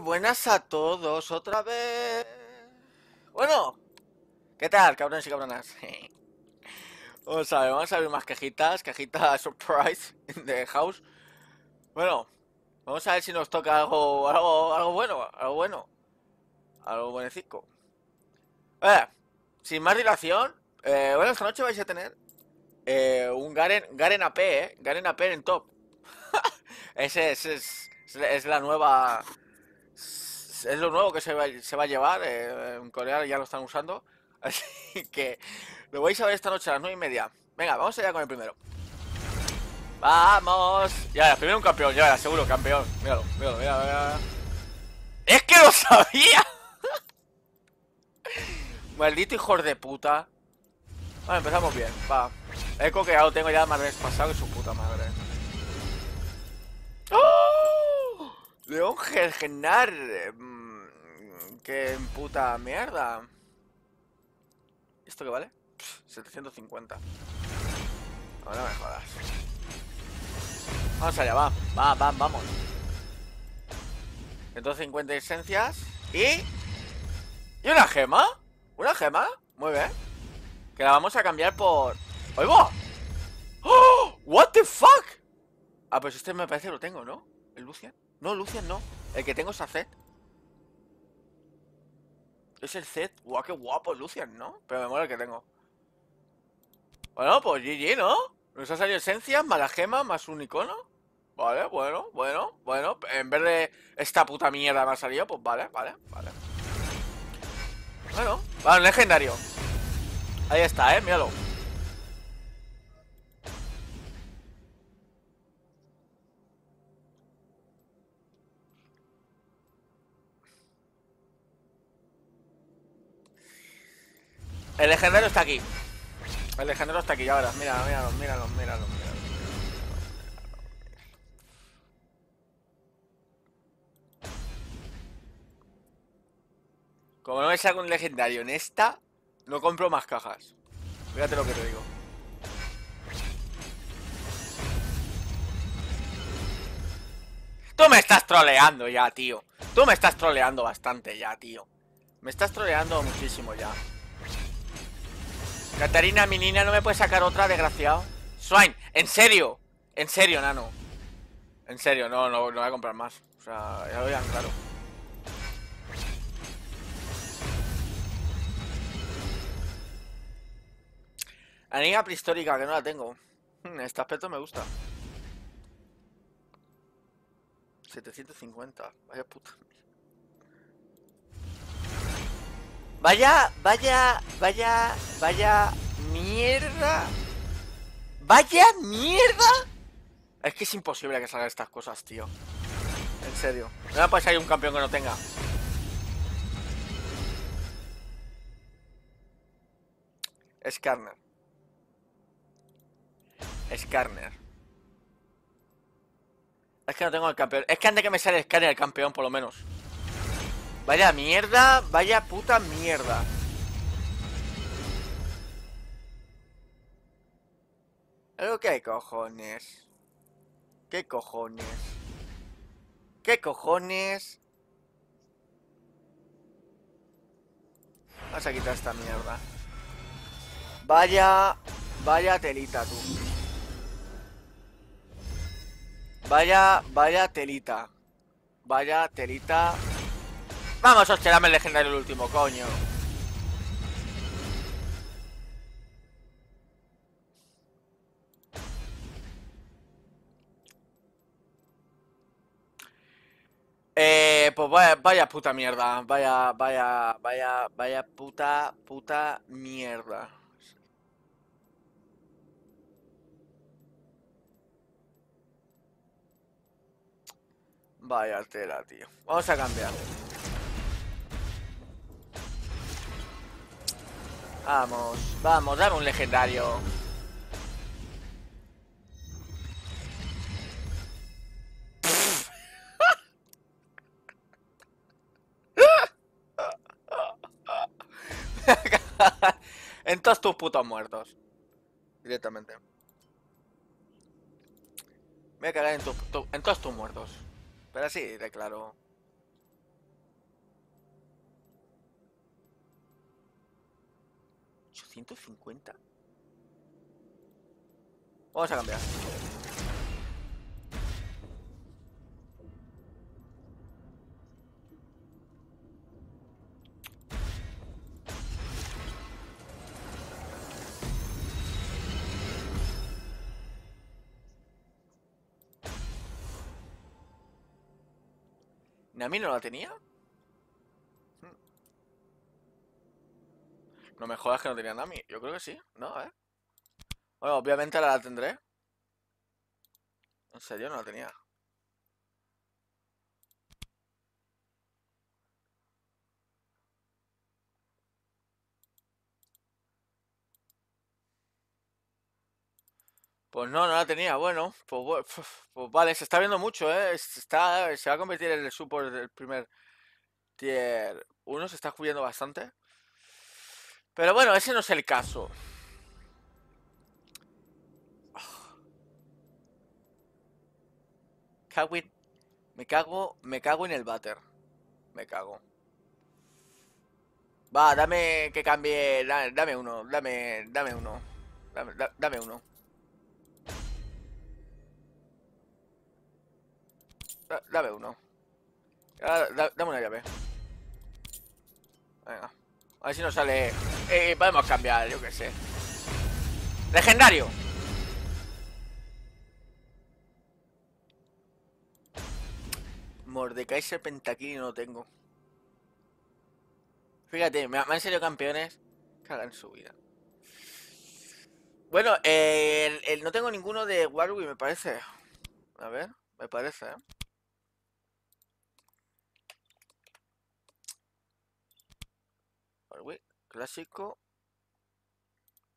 Buenas a todos otra vez. Bueno, ¿qué tal, cabrones y cabronas? Vamos a ver, vamos a ver más cajitas, Quejitas surprise de house. Bueno, vamos a ver si nos toca algo, algo, algo bueno, algo bueno, algo buenecico. sin más dilación, eh, bueno, esta noche vais a tener eh, un Garen, Garen AP, eh, Garen AP en top. ese, ese es es, la nueva. Es lo nuevo que se va, a llevar. Eh, en Corea ya lo están usando. Así que lo vais a ver esta noche a las 9 y media. Venga, vamos allá con el primero. ¡Vamos! Ya, primero un campeón, ya, ya, seguro, campeón. Míralo, míralo, míralo, ¡Es que lo sabía! Maldito hijo de puta. Bueno, empezamos bien, va. Eco que ya lo tengo ya más pasado que su puta madre. León Genar. Mm, qué puta mierda. ¿Esto qué vale? 750. Ahora me jodas. Vamos allá, va. Va, va, vamos. 150 esencias. ¿Y? ¿Y una gema? ¿Una gema? Muy bien. Que la vamos a cambiar por... ¡Oigo! ¡Oh! ¿What the fuck? Ah, pues este me parece que lo tengo, ¿no? El Lucian. No, Lucian no. El que tengo es a Zed. Es el Zed. Guau, qué guapo Lucian, ¿no? Pero me mola el que tengo. Bueno, pues GG, ¿no? Nos ha salido esencia, mala gema, más un icono. Vale, bueno, bueno, bueno. En vez de esta puta mierda me ha salido, pues vale, vale, vale. Bueno, vale, legendario. Ahí está, eh, míralo. El legendario está aquí. El legendario está aquí, ya Míralo, míralo, míralo, míralo. Como no me saco un legendario en esta, no compro más cajas. Fíjate lo que te digo. Tú me estás troleando ya, tío. Tú me estás troleando bastante ya, tío. Me estás troleando muchísimo ya. Catarina, mi niña, no me puede sacar otra, desgraciado. Swine, en serio. En serio, nano. En serio, no, no, voy a comprar más. O sea, ya lo vean claro. Anilla prehistórica, que no la tengo. Hmm, este aspecto me gusta. 750, vaya puta Vaya, vaya, vaya, vaya mierda. Vaya mierda. Es que es imposible que salgan estas cosas, tío. En serio. No va a salir un campeón que no tenga. Skarner. Skarner. Es que no tengo el campeón. Es que antes que me sale Scarner el campeón, por lo menos. Vaya mierda, vaya puta mierda. que qué cojones. ¿Qué cojones? ¿Qué cojones? Vamos a quitar esta mierda. Vaya... Vaya telita, tú. Vaya... Vaya telita. Vaya telita... Vamos, a dame el legendario el último, coño. Eh, pues vaya, vaya puta mierda. Vaya, vaya, vaya, vaya puta, puta mierda. Vaya tela, tío. Vamos a cambiar. Vamos, vamos, dame un legendario. en todos tus putos muertos. Directamente. Me voy a cagar en, en todos tus muertos. Pero así, de claro. ¿850? Vamos a cambiar. ¿Nami no la tenía? No me jodas que no tenía Nami. Yo creo que sí, ¿no? A ver. Bueno, obviamente ahora la tendré. En serio, no la tenía. Pues no, no la tenía. Bueno, pues, pues vale, se está viendo mucho, ¿eh? Se, está, se va a convertir en el support del primer tier 1, se está cubriendo bastante. Pero bueno, ese no es el caso. Me cago, me cago en el váter. Me cago. Va, dame que cambie. Dame uno, dame, dame uno. Dame, uno. dame uno. Ah, dame una llave. Venga. A ver si nos sale. Eh, podemos cambiar, yo qué sé. Legendario. Mordecai Serpentaquini no tengo. Fíjate, me, han salido campeones cagan su vida. Bueno, eh, no tengo ninguno de Warwick, me parece. A ver, me parece, ¿eh? clásico,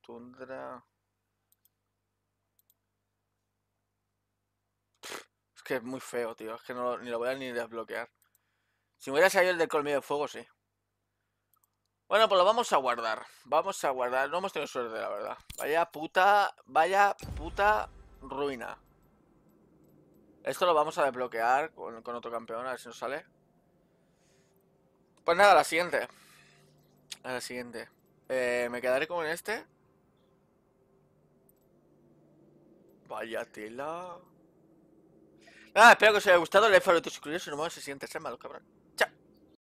tundra. Es que es muy feo, tío. Es que no, ni lo voy a ni desbloquear. Si me hubiera salido el de colmillo de fuego, sí. Bueno, pues lo vamos a guardar. Vamos a guardar. No hemos tenido suerte, la verdad. Vaya puta... Vaya puta ruina. Esto lo vamos a desbloquear con otro campeón, a ver si nos sale. Pues nada, la siguiente a la siguiente. Eh, me quedaré con este. Vaya tela. Nada, ah, espero que os haya gustado. Le like, follow, suscribiros si no me el siguiente Sé malo, cabrón.